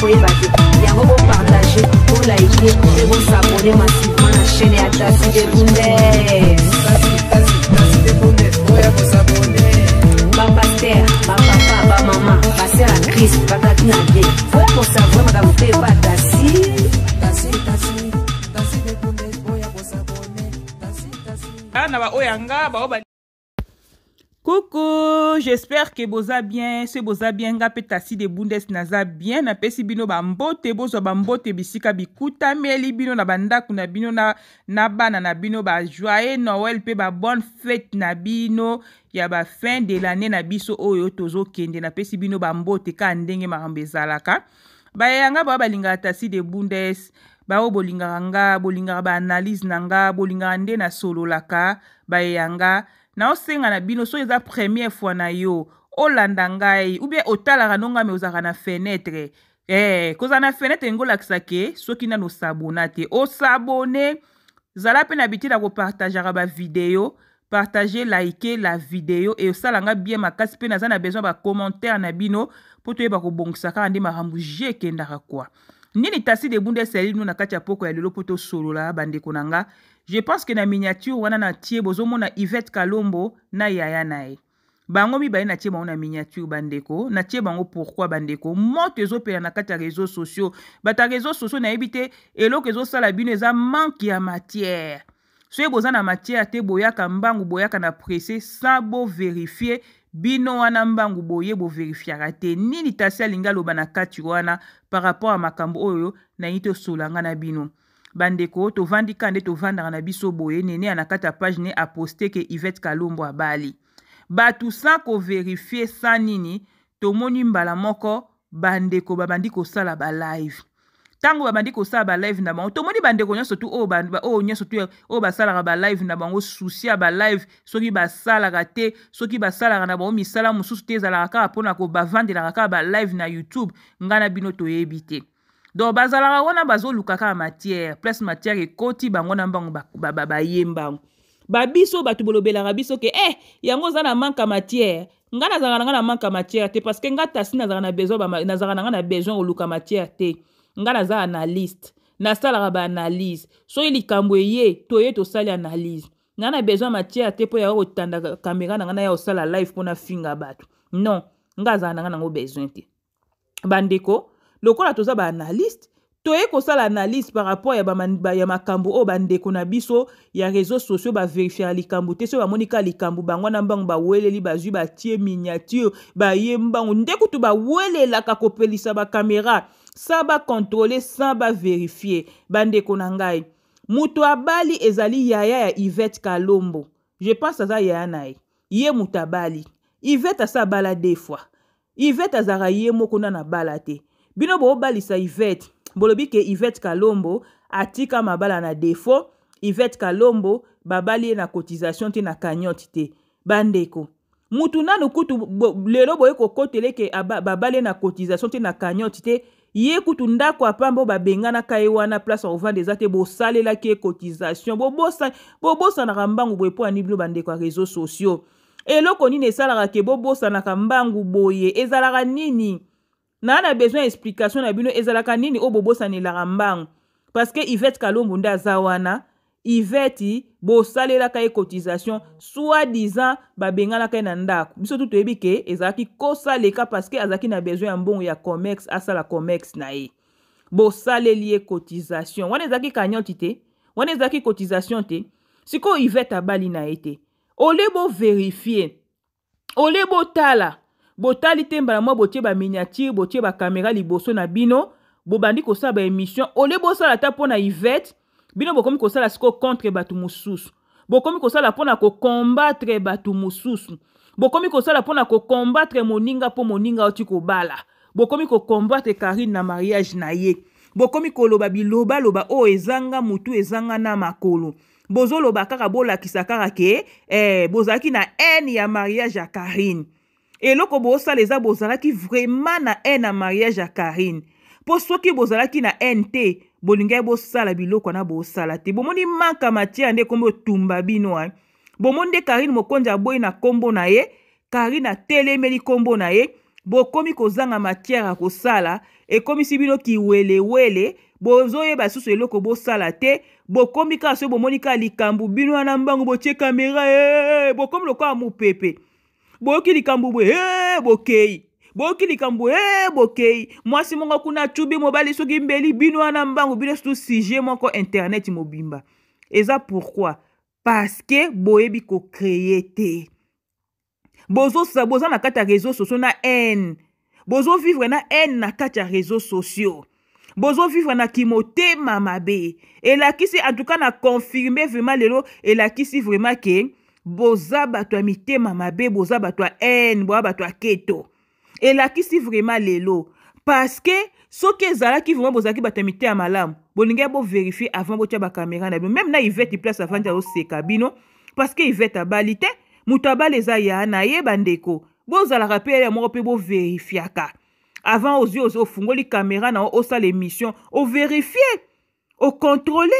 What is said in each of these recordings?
koyeba te yango bopartage bolike mpe bosabone masivant na chaîne ya tasi de bunde j'espère ke boza bien so boza bien nga mpe tasi de bundes naza bien napesi bino bambote bozwa bambote bisika bikutameli bino na bandako na bino na, na bana na bino bajoye noel mpe babonne fete na bino ya bafin de lane na biso oyo tozokende napesi bino bambote ka ndenge makambo ezalaka bayeyanga baoyo balingaka tasi de bundes baoyo bolingaka nga bolingaka baanalyse na nga bolingaka nde nasololaka bayeyanga naosenga na bino soki eza première fois na yo olanda ngai ubien otalaka nongami ozalaka na fenetre eh, kozala na fenetre ngo olakisa ke soki nano osabona te osabone zala mpe na bitila kopartagaka bavideo partage like la video e osalanga bien makasi mpe naza na besoin bacommentaire na bino mpo toyeba kobongisa kaka nde makambo je ekendaka kwa nini tasi debunda esali bino na kati ya poko ya lelo mpo tosolola bandeko na nga je pense ke na miniature wana na tie bozomona yvette kalombo na yaya na ye bango mibale natie bango na miniature bandeko natie bango pourkui bandeko moto ezopela na kati ya réseau sociaux bato ya réseau sociaux nayebi te eloko ezosala bino eza manke ya matière soki boza na matière te boyaka mbangu boyaka na presse sans boverifie bino wana mbangu boye boverifiaka te nini tasi alingi aloba na kati wana par rapport ya makambo oyo nayini tosolanga na bino bandeko tovandika nde tovandaka na biso boye nene na kati ya page ne aposte ke ivete kalombo abali bato sa koverifie sa nini tomoni mbala moko bandeko babandi kosala balive ntango babandi kosala balive na bango tomoni bandeko nyonso tu oyo nyonso tu oyo basalaka balive na bango susi ya balive soki basalaka te soki basalaka na bango misala mosusu te ezalaka kaka mpona kobavandelaka kaka balive na youtube ngai na bino toyebi te donc bazalaka wana bazoluka kaka matière place matière ekoti bango na mbango bayembango babiso bato bolobelaka biso ke e eh, yango oza na manke matière nga nazalaka na nga na manke matière te parce que nga tasi nazalaka na besoin nazalaka na nga na besoin koluka matière te nga naza analyste nasalaka baanalyse soki likambo eye toye tosali analyse nga na besoin matière te mpo ya kotanda kamera na nga na ya kosala live mpona finga bato non nga azalaka na nga nango besoin te bandeko lokola toza baanalyste toye kosala analyse par rapport ya, ba, ya makambo oyo bandeko na biso ya réseau sociaux baverifia likambo te soki bamoni ka likambo bango na mbango baweleli bazwi batie miniature baye mbango nde kutu bawelelaka kopelisa bakamera sa bakontrole sa baverifie bandeko na ngai moto abali ezali yaya ya ivete kalombo je pense aza yaya na ye ye moto abali ivete asa abala de fois ivete azalaka ye moko nana bala te bino boobalisa ivete bolobi ke ivete kalombo atika mabala na defo ivete kalombo babali ye na cotisation te na cagnotte te bandeko mutu nanu kutu bo, lelo boye kokotela eke babali ye na cotisation te na cagnotte te ye kutu ndako apamba oyo babenganaka ye wana place ya kovanda eza te bosalelaki ye cotisation bobosanaka mbangu boye mpo ani bino bandeko ya réseau sociaux eloko nini esalaka ke bobosanaka mbangu boye ezalaka nini naa na besoin ya explication na bino ezalaka nini oyo bobosanelaka mbango parceke ivete kalombo nde aza wana iveti bosalelaka ye cotisation soi disant babenganaka ye na ndako biso tu toyebi ke ezalaki kosaleka parceke azalaki na besoin ya mbongo ya comex asala comex na ye bosaleli ye cotisation wana ezalaki kagnoti te wana ezalaki cotisation te sikoyo ivete abali na ye te ole boverifie ole botala botali te mbala mwa botie baminiature botie bakamera liboso na bino bobandi kosala baémission ole bosala ata mpo na ivete bino bokomi kosala sikoyo contre bato mosusu bokomi kosala mpo na kokombatre bato mosusu bokomi kosala mpo na kokombatre moninga mpo moninga oti kobala bokomi kokombatre karine na mariage na ye bokomi koloba bilobaloba oyo ezanga motu ezanga na makolo bozoloba kaka bolakisa kaka ke eh, bozalaki na haine ya mariage ya karine eloko boosala eza bozalaki vraimen na haine ya mariage ya karine mpo soki bozalaki na haine te bolingai bosala biloko wana bosala te bomoni maka matière nde kombo otumba bino a bomoni nde karine mokonzi aboyi na nkombo na ye karine atelemeli nkombo na ye bokomi kozanga matière ya kosala ekomisi bino kiwelewele bozoyeba lisusu eloko bosala te bokomi kaka soki bomoni kaka likambo bino wana mbango botie kamera e eh, eh, eh, bokomi lokola mopepe boyoki likambo boye he bokei boyoki likambo e bokei mwasi moko kuna tubi mobali soki mbeli bino wana mbangu bino surtout sujet moko internet mobimba eza pourkui parceke boyebi kocreye te bozosa boza na kati ya réseau sociaux na haine bozovivre na haine na kati ya réseau sociaux bozovivre na kimotema mabe elakisi en tout cas na confirme vraiment lelo elakisi vraiment ke boza bato ya mitema mabe boza bato ya haine boya bato ya keto elakisi vraiment lelo parceke soki ezalaki vraiment bozalaki bato ya mitema malamu bolingai boverifie avant botya bakamera na bino meme na ivete place avandi azoseka bino parceke ivete abali te moto abali eza ya nayeba ndeko bozalaka mpe ya moko mpe boverifiaka avant ozwi ofungoli kamera na yo osala émission overifie ocontrole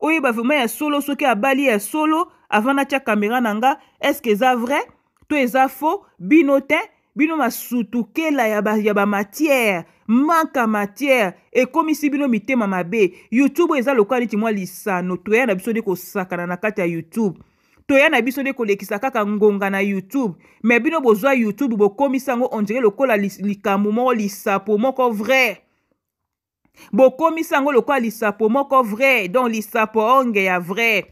oyeba vraimen ya solo soki abali ya solo avant natia kamera na nga estce eza vrai to eza faux bino te bino masutu kela ya bamatière manka matière ekómisi bino mitema mabe youtube eza lokola neti mwa lisano toya na biso nde kosakana na kati ya youtube toya na biso nde kolekisa kaka ngonga na youtube me bino bozwa youtube bokomisa yango ondire lokola likambo moko lisapo moko vrai bokomisa yango lokola lisapo moko vrai donc lisapo onge ya vrai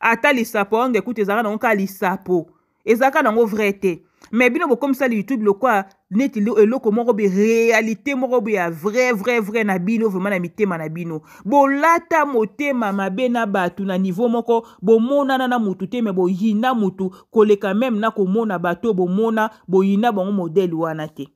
ata lisapo yango ekuti ezalaka nango kaka lisapo ezalaka nango vrai te me bino bokomisala youtube lokwa neti eloko moko boye réalité moko boye ya vrai vrai vrai na bino vraimen na mitema na bino bolata motema mabe na bato na niveau moko bomonana na motu te me boyina motu koleka meme na komona bato bomona boyina bango modele wana te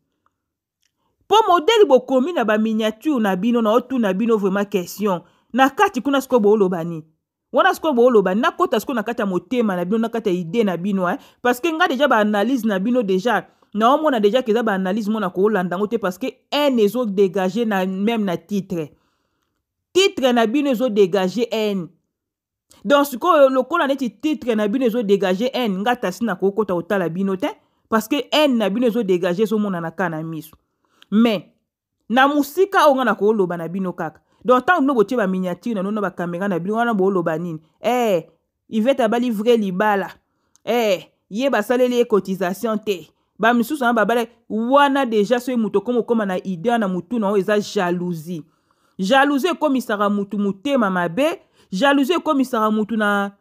mpo modele bokomi na baminiature na bino na otuna bino vraimen question na kati kuna sikoyo booloba nini wana sikoyo booloba nakɔta sikoyo na kati ya motema na bino na kati ya idée na bino eh? parce que nga deja baanalyse na bino deja naomona deja ke eza baanalyse mona koolanda yango te parce que haine ezodégage na même na titre titre na bino ezodégage haine donc sikoyo lokola neti titre na bino ezodégage haine nga tasi na kokota kotala bino te parce que haine na bino ezodégage ezomonana kaka na miso mais na mosika oyo nga na kooloba na bino kaka donc ntango bino botie baminiature nano na bakamera na bino wana booloba nini e ivete abalivre libala e ye basaleli ye cotisation te bamisusu na babala wana deja soki moto okomi okóma na ide wana motu na oyo eza jalousie jalousie ekómisaka motu motema mabe jalousie ekómisaka motu na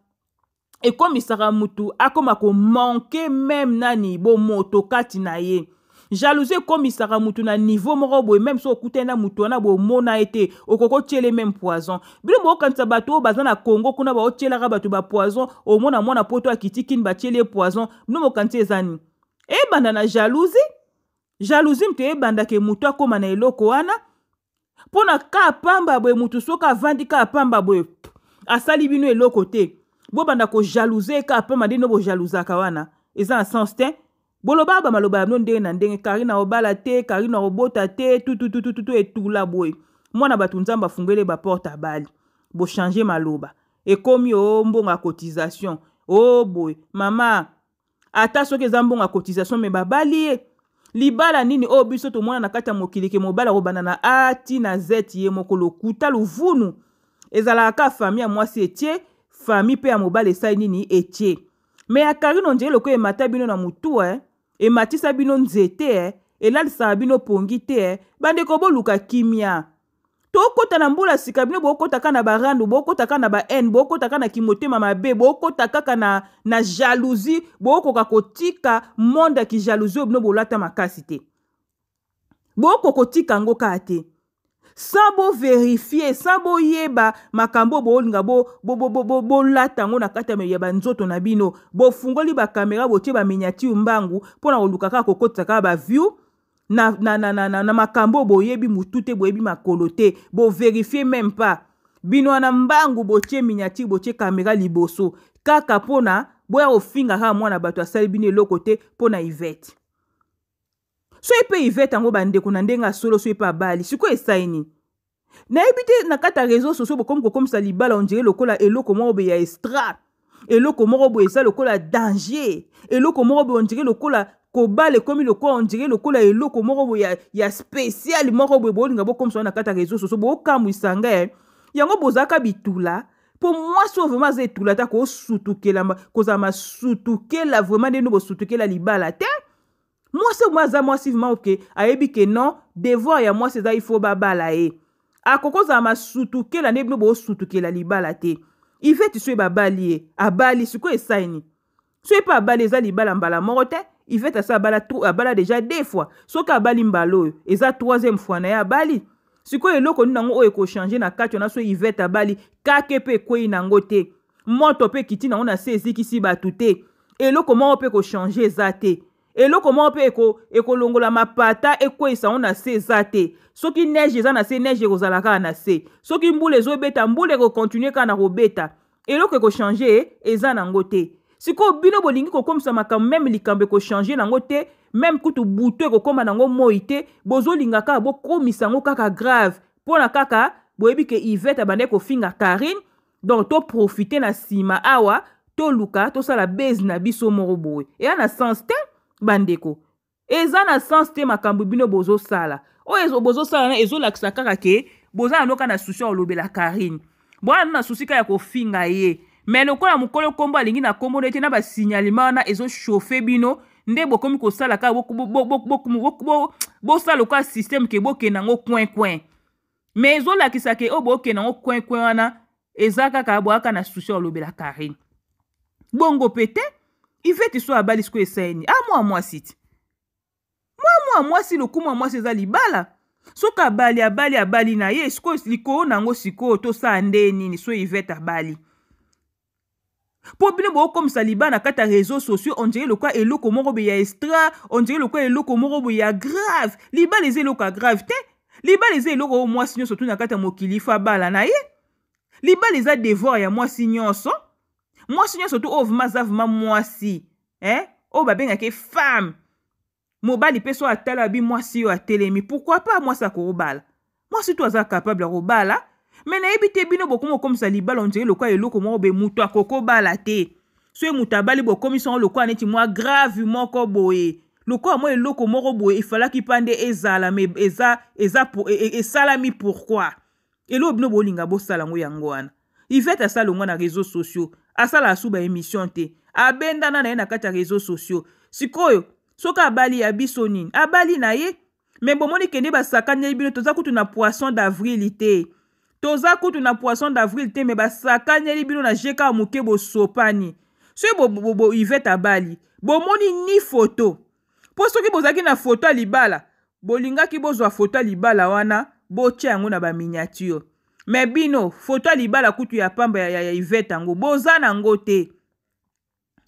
ekómisaka motu akóma ah, ah, komanke meme nani bomoto kati na ye jalousie ekomisaka mutu na niveau moko boye meme so okutani na mutu wana bomona ye te okoki otyele meme poison bino bookanisa bato oyo baza na kongo kuna baotyelaka bato bapoison omona mwana poto akiti kini batyeli ye poison bino mokanisa eza nini ebanda na jalousie jalousie moto ebandaka e motu akóma na eloko wana mpo na ka pamba boye motu soki avandi ka pamba boye asali bino eloko te bobanda kojalouze ka pamba nde no bojalouزaka wana eza na sens te boloba bamaloba yango ndenge na ndenge kari na obala te kari na obota te tututututu etula boye mwana bato nzambe afungwele baporte abali bochange maloba ekomi o oh, mbongo ya cotisation o oh, boye mama ata soki eza mbongo ya cotisation me babali ye libala nini oyo oh, biso tomona na kati ya mokili ke mobali akobanda na a ti na z ye moko lokuta luvunu ezalaka kaka fami ya mwasi etie fami mpe ya mobali esali nini etie me ya karino njeli loko emata bino na motu e eh? ematisaka bino nzete elalisaka bino pongi te bandeko boluka kimia tokɔta na mbula sika bino bokɔta kaka na barandu bokɔta kaka na bahane bokɔta kaka na kimotema mabe bokɔta kaka na, na jalousie bokoka kotika monde ya kijalousie oyo bino bolata makasi te bokoka kotika yango kaka te san boverifie san boyeba makambo boolinga bolata yango na kati ya banzoto na bino bofungoli bakamera botie baminiature mbangu mpo na koluka kaka kokotisa kaka baview na, na, na, na, na, na makambo boyebi mutu te boyebi makolo te boverifie meme pas bino wana mbangu botie miniature botie kamera liboso kaka mpona boya kofinga kaka mwana bato asali bino eloko te mpo na ivete so ye mpe ivete yango bandeko na ndenge asolo so ye mpe abali sikoyo esai nini nayebi te na kati ya réseau sociau bokomi kokomisa libala ondire lokola eloko moko boye ya estra eloko moko boye eza lokola danger eloko moko boye ondire lokola kobala ekomi lokola ondire lokola eloko moko boye ya, ya spéciale moko boye boolinga bokomisa na kati ya réseau sociau bookamwisa ngai yango bozalaka bitula mpo mwasi oyo vraimen aza etula ta kosutukela kozala masutukela vraimen ndeni bosutukela libala te mwasi mwa aza mwasi vrima oke ayebi ke non devoir ya mwasi eza ifo babala ye akoki ozala masutukela nde bino boosutukela libala te ivete so ye babali ye abali sikoyo esaini so ye mpe abali eza libala mbala moko te ivete asi abala, abala deja de fois soki abali mbala oyo eza troisième fois na ye abali sikoyo eloko nini yango oyo ekochange na kati wana so ivete abali kake mpe ekwei nango te moto mpe ekiti nango na se ezikisi bato te eloko moko mpe ekochange eza te eloko moko mpe ekolongola mapata ekweyisa ngo na se eza te soki neige eza na se neige ekozala kaka na se soki mbula ezobeta mbula ekokontinue kaka na kobeta eloko ekochange eza nango te sikoyo bino bolingi kokomisa makambo meme likambo ekochange nango te meme kutu buto ekokóma nango moi te bozolinga kaka bokomisa yango kaka grave mpona kaka boyebi ke ivete abandai kofinga karine donc toprofite na nsima awa toluka tosala base na biso moko boye eya na sens te bandeko eza na sens te makambo bino bozosala oyo bozosala na ezolakisa kaka ke boza na noka na susi ya kolobela karine boza na susi kaka ya kofinga ye me lokola mokolo nkombo alingi na nkombo ne te na basignalema wana ezochauffe bino nde bokomi kosala kaka bosala lokola systeme ke bokende yango coincoin me ezolakisa ke oyo bokende yango coincoin wana eza kaka boyaka na susi ya kolobela karine bongo peut-être ivete so abali sikoyo esaini amwa ah, mwasi ti mwa mwasi lokumu ya mwasi eza libala soki abali abali abali na ye sikoyo likolo na yango sikoyo tosala nde nini so ivete abali mpo bino bookomisa libala na kati ya réseau sociaux ondire lokwa eloko moko boye ya extra ondire lokwa eloko moko boye ya grave libala eza eloko ya grave te libala eza eloko oyo mwasi nyonso tuna kati ya mokili fa abala na ye libala eza devoir ya mwasi nyonso mwasi nyonso tu oyo vuma aza vuma mwasi eh? oyo babengaka ye femme mobali mpe so atala bi mwasi oyo atelemi pourkui pa mwasi akobala mwasi tu aza capable ya kobala me nayebi te bino bokoma okomisa libala ondire lokola eloko moko boye moto akokobala te so ye moto abali bokomisa ngo lokola neti mwa grave moko boye lokola mwa eloko moko boye efalaki mpa nde ezala me eza, eza po, e, e, esalami pourkui eloko bino bolinga bosala ngo yango wana ivete asala ngo na réseau sociaux asala asu baémission te abendana na ye na kati ya réseau sociaux sikoyo soki abali ya biso nini abali na ye me bomoni kende basakani bino toza kutu na poisson d'avril te toza kutu na poisson d'avril te me basakanieli bino na je kaka moke bosopani soki bo ivete abali bomoni ni foto mpo soki bozalaki na foto ya libala bolingaki bozwa foto ya libala wana botya yango na baminiature me bino foto ya libala kutu ya pamba ya, ya, ya ivete yango boza nango te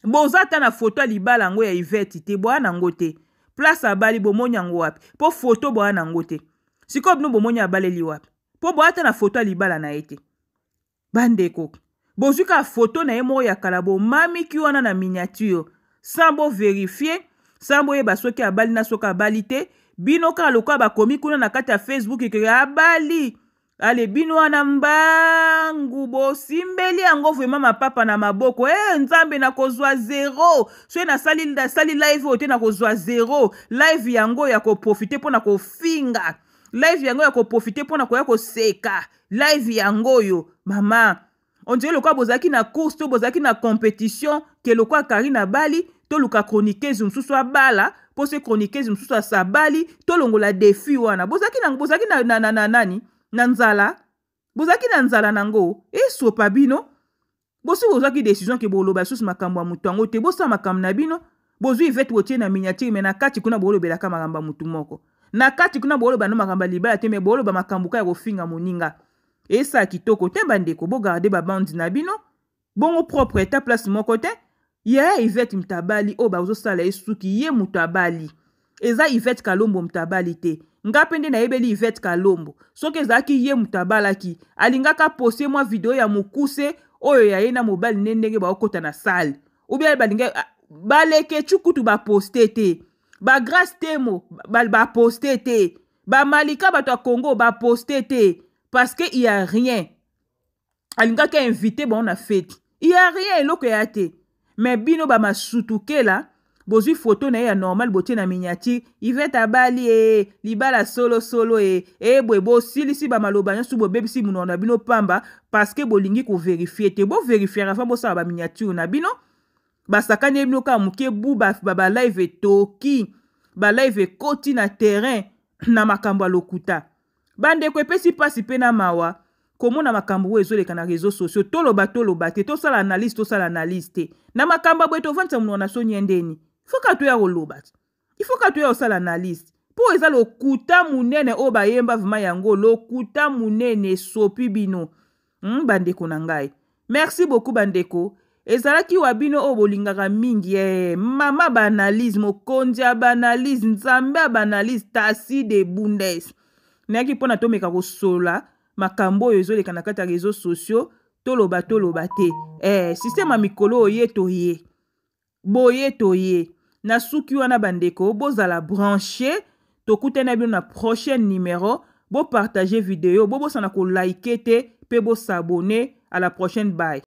boza ata na foto ya libala yango ya ivete te boya nango te place abali bomoni yango wapi mpo foto boya nango te sikoyo bino bomoni abaleli wapi mpo boya ata na foto ya libala na ye te bandeko bozwi kaka foto na ye moko ya kala bomamiki wana na miniature san boverifie san boyeba soki abali na soki abali te bino kaka lokola bakomi kuna na kati ya facebook ekeke abali ale bino wana mbangu bosimbeli yango vraimen mapapa na maboko e eh, hey, nzambe nakozwa zero soki nasali nasali live oyo te nakozwa zero live yango ya koprofite mpo na kofinga live yango ya koprofite mpo na koya koseka live yango oyo mama ondire lokwa bozalaki na course to bozalaki na compétition ke lokwa akari na bali toluka chroniqueuse mosusu abala mpo se chroniqueuse mosusu asabali tolongola defi wana bozalaki na, bozalaki na, na, na, na nani na, na nzala bozalaki na nzala nango esopa eh, bino bosi bozwaki desizio ke boloba lisusu makambo ya moto yango te bosala makambo na bino bozwi vete botie na miniatire me na kati kuna boolobelaka makambo ya motu moko na kati kuna booloba no makambo ya libala te me booloba makambo ka ya kofinga moninga esala kitoko te bandeko bogarde babandi na bino bongo propre ata place moko te ye ivete mutu abali oyo bazosala ye suki ye moto abali eza ivete kalombo moto abali te nga mpe nde nayebeli ivete kalombo soki ezalaki ye moto abalaki alingaka poste mwa video ya mokuse oyo ya ye na mobali nde ndenge baokota na sale ubia balinga ah, baleke cukutu baposte te bagrace temo baposte te bamalika bato ya congo baposte te parce que il y a rien alingaki invite bango na fete il y a rien eloko ya te me bino bamasutukela bozwi foto na ye ya normal botie na miniature ivet abali e eh, libala solosolo e eh. e eh, boye bosilisi bamaloba nyonso bobebisi monoko na bino pamba parceke bolingi koverifie te boverifierka fa bosala baminiature na bino basakani ye bino kaka moke bu babalive etoki balive ekoti na terrain na makambo ya lokuta bandeko epesi mpasi mpe na mawa komona makambo oyo ezoleka na réseau sociaux toloba toloba te tosala analyse tosala analyse te na makambo ya boye tovandisa monoko na so nyendeni fo ka to ya koloba ti e fo ka to ya kosala analyse mpo eza lokuta monene oyo bayemba vrima yango lokuta monene esopi bino mm, bandeko na ngai merci beaucoup bandeko ezalaki wa bino oyo bolingaka mingi e mama baanalyse mokonzi ya baanalyse nzambe ya baanalyse tasi de bundes nayaki mpo na tomeka kosola makambo oyo ezoleka na kati ya réseau sociaux toloba toloba te e eh, sisteme ya mikolo oye toye boye toye na suki wana bandeko bozala branche tokutana bino na prochaine numero bopartage video bobosana kolike te mpe bosabone à la prochaine bye